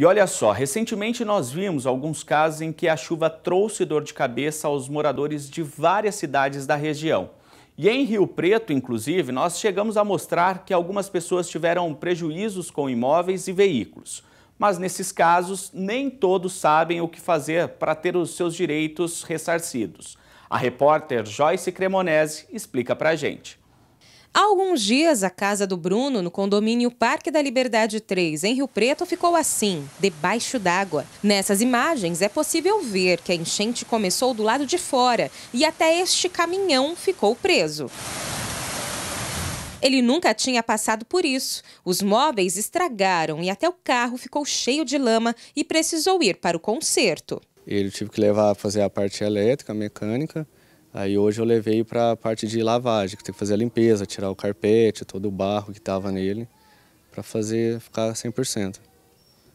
E olha só, recentemente nós vimos alguns casos em que a chuva trouxe dor de cabeça aos moradores de várias cidades da região. E em Rio Preto, inclusive, nós chegamos a mostrar que algumas pessoas tiveram prejuízos com imóveis e veículos. Mas nesses casos, nem todos sabem o que fazer para ter os seus direitos ressarcidos. A repórter Joyce Cremonese explica para a gente. Há alguns dias, a casa do Bruno, no condomínio Parque da Liberdade 3, em Rio Preto, ficou assim, debaixo d'água. Nessas imagens, é possível ver que a enchente começou do lado de fora e até este caminhão ficou preso. Ele nunca tinha passado por isso. Os móveis estragaram e até o carro ficou cheio de lama e precisou ir para o conserto. Ele tive que levar a fazer a parte elétrica, mecânica, Aí hoje eu levei para a parte de lavagem, que tem que fazer a limpeza, tirar o carpete, todo o barro que estava nele, para fazer ficar 100%.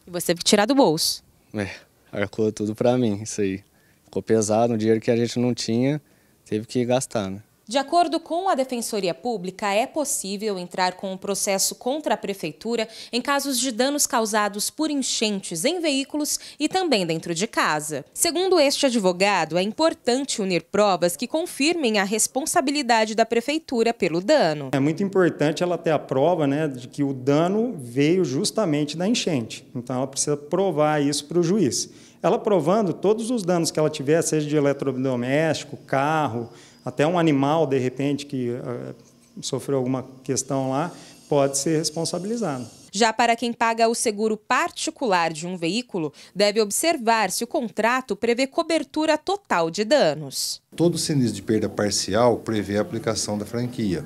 E você teve que tirar do bolso? É, arcou tudo para mim, isso aí. Ficou pesado, um dinheiro que a gente não tinha, teve que gastar, né? De acordo com a Defensoria Pública, é possível entrar com um processo contra a Prefeitura em casos de danos causados por enchentes em veículos e também dentro de casa. Segundo este advogado, é importante unir provas que confirmem a responsabilidade da Prefeitura pelo dano. É muito importante ela ter a prova né, de que o dano veio justamente da enchente. Então ela precisa provar isso para o juiz. Ela provando todos os danos que ela tiver, seja de eletrodoméstico, carro até um animal, de repente, que uh, sofreu alguma questão lá, pode ser responsabilizado. Já para quem paga o seguro particular de um veículo, deve observar se o contrato prevê cobertura total de danos. Todo sinistro de perda parcial prevê a aplicação da franquia.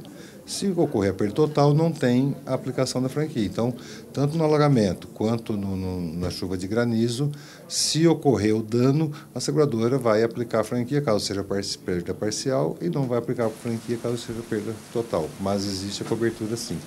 Se ocorrer perda total, não tem aplicação da franquia. Então, tanto no alagamento quanto no, no, na chuva de granizo, se ocorrer o dano, a seguradora vai aplicar a franquia caso seja perda parcial e não vai aplicar a franquia caso seja perda total. Mas existe a cobertura sim.